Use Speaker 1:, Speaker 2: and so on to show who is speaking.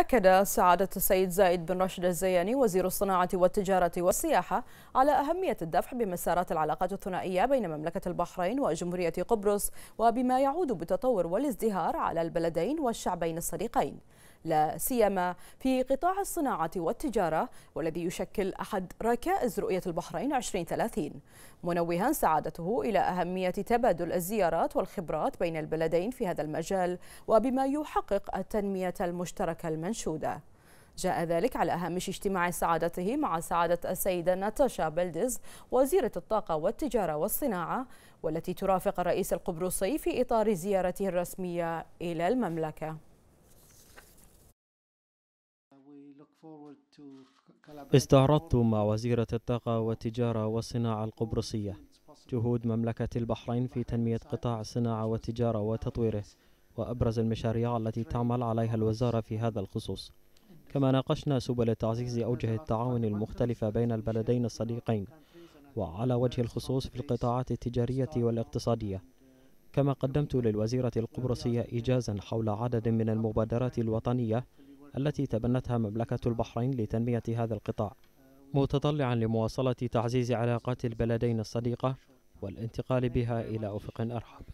Speaker 1: أكد سعادة السيد زايد بن رشد الزياني وزير الصناعة والتجارة والسياحة على أهمية الدفع بمسارات العلاقات الثنائية بين مملكة البحرين وجمهورية قبرص وبما يعود بتطور والازدهار على البلدين والشعبين الصديقين لا سيما في قطاع الصناعة والتجارة والذي يشكل أحد ركائز رؤية البحرين 2030 منوها سعادته إلى أهمية تبادل الزيارات والخبرات بين البلدين في هذا المجال وبما يحقق التنمية المشتركة المنشودة جاء ذلك على هامش اجتماع سعادته مع سعادة السيدة ناتاشا بلدز وزيرة الطاقة والتجارة والصناعة والتي ترافق الرئيس القبرصي في إطار زيارته الرسمية إلى المملكة
Speaker 2: استعرضت مع وزيرة الطاقة والتجارة والصناعة القبرصية جهود مملكة البحرين في تنمية قطاع الصناعة والتجارة وتطويره وأبرز المشاريع التي تعمل عليها الوزارة في هذا الخصوص كما ناقشنا سبل تعزيز أوجه التعاون المختلفة بين البلدين الصديقين وعلى وجه الخصوص في القطاعات التجارية والاقتصادية كما قدمت للوزيرة القبرصية إيجازا حول عدد من المبادرات الوطنية التي تبنتها مملكة البحرين لتنمية هذا القطاع متطلعا لمواصلة تعزيز علاقات البلدين الصديقة والانتقال بها إلى أفق أرحب